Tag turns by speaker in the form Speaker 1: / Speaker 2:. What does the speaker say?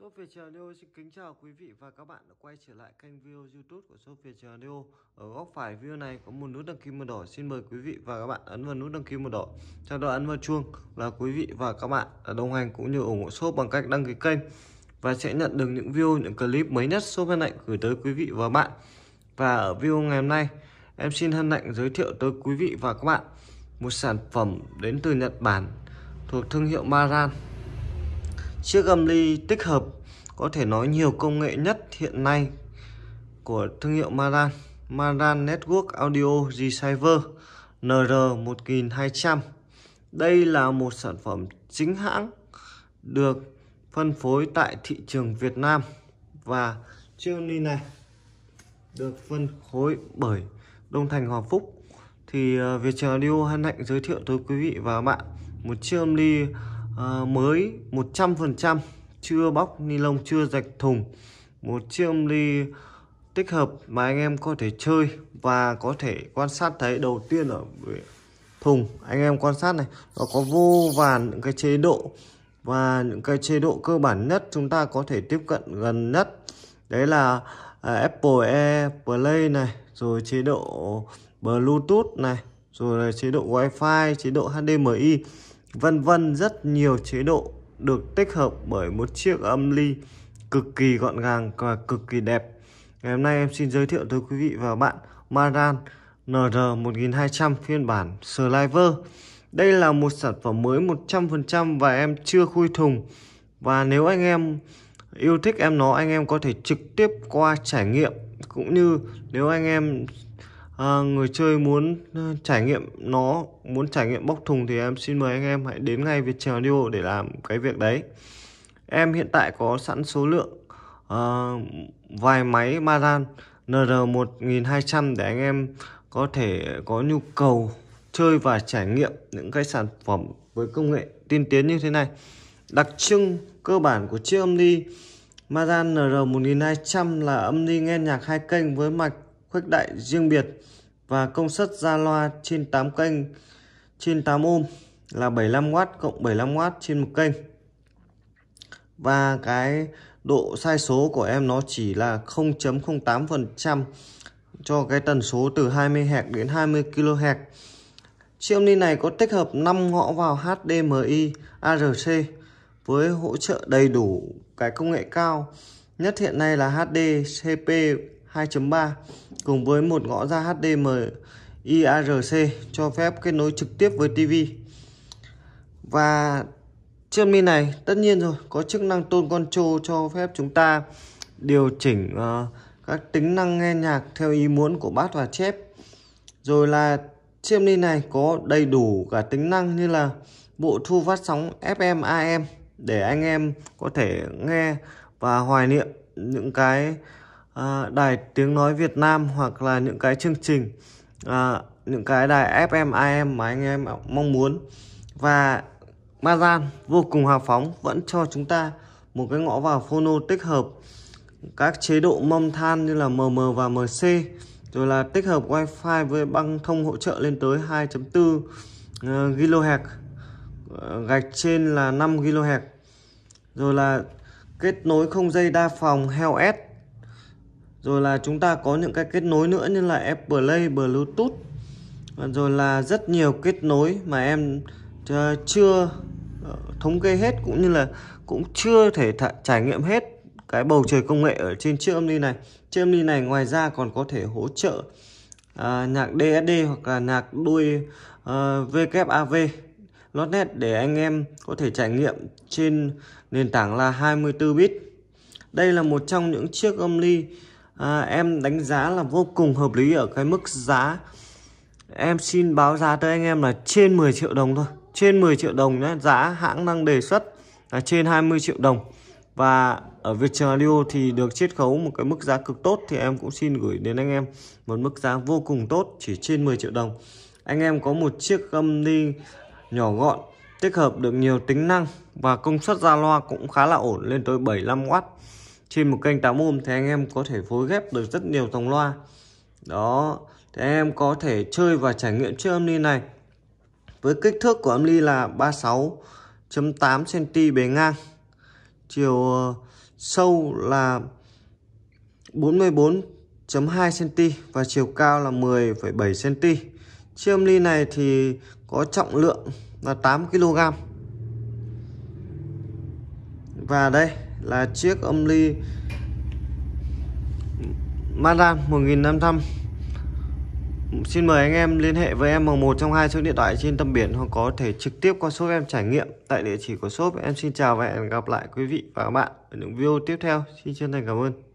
Speaker 1: Shop Viettradio xin kính chào quý vị và các bạn đã quay trở lại kênh video YouTube của Shop Viettradio. Ở góc phải video này có một nút đăng ký màu đỏ. Xin mời quý vị và các bạn ấn vào nút đăng ký màu đỏ. Sau đó ấn vào chuông là quý vị và các bạn đã đồng hành cũng như ủng hộ shop bằng cách đăng ký kênh và sẽ nhận được những video những clip mới nhất shop hân hạnh gửi tới quý vị và bạn. Và ở video ngày hôm nay, em xin hân hạnh giới thiệu tới quý vị và các bạn một sản phẩm đến từ Nhật Bản thuộc thương hiệu Maran Chiếc âm ly tích hợp có thể nói nhiều công nghệ nhất hiện nay của thương hiệu Maran. Maran Network Audio Receiver NR1200. Đây là một sản phẩm chính hãng được phân phối tại thị trường Việt Nam và chiếc âm ly này được phân phối bởi Đông Thành Hòa Phúc thì ờ, Viettel Audio hân hạnh giới thiệu tới quý vị và bạn một chiếc âm ly à, mới 100% chưa bóc ni lông chưa rạch thùng một chiếc ly tích hợp mà anh em có thể chơi và có thể quan sát thấy đầu tiên ở thùng anh em quan sát này nó có vô vàn những cái chế độ và những cái chế độ cơ bản nhất chúng ta có thể tiếp cận gần nhất đấy là à, Apple AirPlay này rồi chế độ Bluetooth này rồi là chế độ Wi-Fi chế độ HDMI vân vân rất nhiều chế độ được tích hợp bởi một chiếc âm ly cực kỳ gọn gàng và cực kỳ đẹp. Ngày hôm nay em xin giới thiệu tới quý vị và bạn Maran NR1200 phiên bản Sliver. Đây là một sản phẩm mới 100% và em chưa khui thùng. Và nếu anh em yêu thích em nó anh em có thể trực tiếp qua trải nghiệm cũng như nếu anh em à, người chơi muốn ờ, trải nghiệm nó muốn trải nghiệm bóc thùng thì em xin mời anh em hãy đến ngay việt Viettel Audio để làm cái việc đấy em hiện tại có sẵn số lượng à, vài máy Maran NR1200 để anh em có thể có nhu cầu chơi và trải nghiệm những cái sản phẩm với công nghệ tiên tiến như thế này đặc trưng cơ bản của chiếc âm ly Maran NR1200 là âm ly nghe nhạc hai kênh với mạch khuếch đại riêng biệt và công suất ra loa trên 8 kênh trên 8 ohm là 75W cộng 75W trên một kênh. Và cái độ sai số của em nó chỉ là 0.08% cho cái tần số từ 20 Hz đến 20 kHz. Chiếc Omni này có tích hợp 5 ngõ vào HDMI ARC với hỗ trợ đầy đủ cái công nghệ cao nhất hiện nay là HDCP 2.3 cùng với một ngõ ra HDMI ARC cho phép kết nối trực tiếp với TV. Và chiếc Mi này tất nhiên rồi có chức năng tone control cho phép chúng ta điều chỉnh uh, các tính năng nghe nhạc theo ý muốn của bát và chép. Rồi là chiếc Mi này có đầy đủ cả tính năng như là bộ thu phát sóng FM AM để anh em có thể nghe và hoài niệm những cái À, đài tiếng nói Việt Nam hoặc là những cái chương trình à, những cái đài FM AM mà anh em mong muốn và gian vô cùng hào phóng vẫn cho chúng ta một cái ngõ vào phono tích hợp các chế độ mâm than như là MM và MC rồi là tích hợp wi-fi với băng thông hỗ trợ lên tới 2.4 GHz à, à, gạch trên là 5 GHz rồi là kết nối không dây đa phòng HELS rồi là chúng ta có những cái kết nối nữa như là AirPlay, Bluetooth rồi là rất nhiều kết nối mà em ờ, chưa ờ, thống kê hết cũng như là cũng chưa thể trải nghiệm hết cái bầu trời công nghệ ở trên chiếc âm ly này chiếc âm ly này ngoài ra còn có thể hỗ trợ à, nhạc DSD hoặc là nhạc đuôi à, VKAV lotnet để anh em có thể trải nghiệm trên nền tảng là 24 bit đây là một trong những chiếc âm ly à, em đánh giá là vô cùng hợp lý ở cái mức giá em xin báo giá tới anh em là trên 10 triệu đồng thôi trên 10 triệu đồng nhé giá hãng đang đề xuất là trên 20 triệu đồng và ở Viettel Radio thì được chiết khấu một cái mức giá cực tốt thì em cũng xin gửi đến anh em một mức giá vô cùng tốt chỉ trên 10 triệu đồng anh em có một chiếc âm ly nhỏ gọn tích hợp được nhiều tính năng và công suất ra loa cũng khá là ổn lên tới 75W trên một kênh 8 ohm thì anh em có thể phối ghép được rất nhiều dòng loa đó thì anh em có thể chơi và trải nghiệm chiếc âm ly này với kích thước của âm ly là 36.8 cm bề ngang chiều ờ, sâu là 44.2 cm và chiều cao là 10,7 cm chiếc âm ly này thì có trọng lượng là 8 kg và đây là chiếc âm ly Mazda 1500 Xin mời anh em liên hệ với em bằng một trong hai số điện thoại trên tâm biển hoặc có thể trực tiếp qua shop em trải nghiệm tại địa chỉ của shop. Em xin chào và hẹn gặp lại quý vị và các bạn ở những video tiếp theo. Xin chân thành cảm ơn.